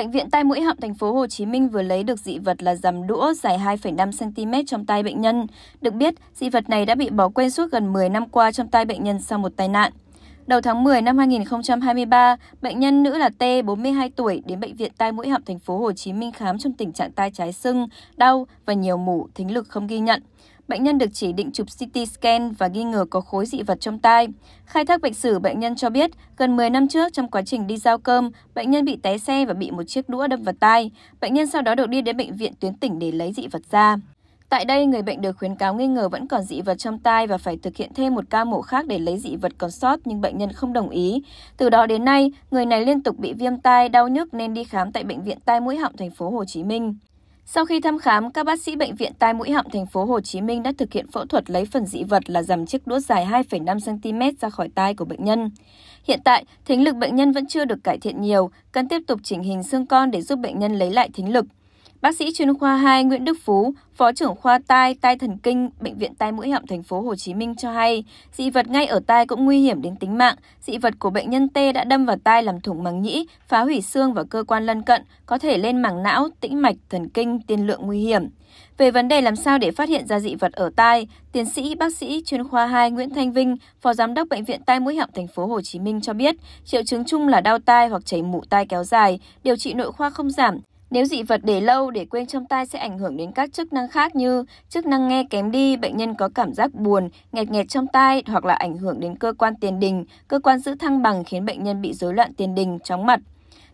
Bệnh viện Tai mũi họng thành phố Hồ Chí Minh vừa lấy được dị vật là dầm đũa dài 2,5 cm trong tay bệnh nhân. Được biết, dị vật này đã bị bỏ quên suốt gần 10 năm qua trong tay bệnh nhân sau một tai nạn. Đầu tháng 10 năm 2023, bệnh nhân nữ là T, 42 tuổi, đến bệnh viện tai mũi họng thành phố Hồ Chí Minh khám trong tình trạng tai trái sưng, đau và nhiều mủ, thính lực không ghi nhận bệnh nhân được chỉ định chụp CT scan và nghi ngờ có khối dị vật trong tai. Khai thác bệnh sử, bệnh nhân cho biết gần 10 năm trước trong quá trình đi giao cơm, bệnh nhân bị té xe và bị một chiếc đũa đâm vào tai. Bệnh nhân sau đó được đi đến bệnh viện tuyến tỉnh để lấy dị vật ra. Tại đây, người bệnh được khuyến cáo nghi ngờ vẫn còn dị vật trong tai và phải thực hiện thêm một ca mổ khác để lấy dị vật còn sót nhưng bệnh nhân không đồng ý. Từ đó đến nay, người này liên tục bị viêm tai, đau nhức nên đi khám tại bệnh viện tai mũi họng thành phố Hồ Chí Minh. Sau khi thăm khám, các bác sĩ bệnh viện Tai mũi họng thành phố Hồ Chí Minh đã thực hiện phẫu thuật lấy phần dị vật là dằm chiếc đũa dài 2,5 cm ra khỏi tai của bệnh nhân. Hiện tại, thính lực bệnh nhân vẫn chưa được cải thiện nhiều, cần tiếp tục chỉnh hình xương con để giúp bệnh nhân lấy lại thính lực. Bác sĩ chuyên khoa 2 Nguyễn Đức Phú, Phó trưởng khoa tai, tai thần kinh, Bệnh viện Tai mũi họng thành phố Hồ Chí Minh cho hay, dị vật ngay ở tai cũng nguy hiểm đến tính mạng. Dị vật của bệnh nhân T đã đâm vào tai làm thủng màng nhĩ, phá hủy xương và cơ quan lân cận, có thể lên màng não, tĩnh mạch, thần kinh, tiên lượng nguy hiểm. Về vấn đề làm sao để phát hiện ra dị vật ở tai, tiến sĩ bác sĩ chuyên khoa 2 Nguyễn Thanh Vinh, Phó giám đốc bệnh viện Tai mũi họng thành phố Hồ Chí Minh cho biết, triệu chứng chung là đau tai hoặc chảy mũ tai kéo dài, điều trị nội khoa không giảm, nếu dị vật để lâu để quên trong tai sẽ ảnh hưởng đến các chức năng khác như chức năng nghe kém đi, bệnh nhân có cảm giác buồn, nghẹt nghẹt trong tai hoặc là ảnh hưởng đến cơ quan tiền đình, cơ quan giữ thăng bằng khiến bệnh nhân bị rối loạn tiền đình, chóng mặt.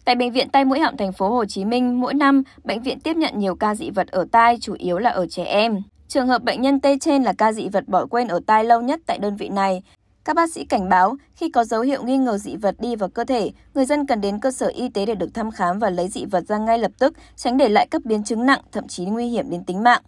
Tại bệnh viện tai mũi họng thành phố Hồ Chí Minh, mỗi năm bệnh viện tiếp nhận nhiều ca dị vật ở tai chủ yếu là ở trẻ em. Trường hợp bệnh nhân T trên là ca dị vật bỏ quên ở tai lâu nhất tại đơn vị này. Các bác sĩ cảnh báo, khi có dấu hiệu nghi ngờ dị vật đi vào cơ thể, người dân cần đến cơ sở y tế để được thăm khám và lấy dị vật ra ngay lập tức, tránh để lại các biến chứng nặng, thậm chí nguy hiểm đến tính mạng.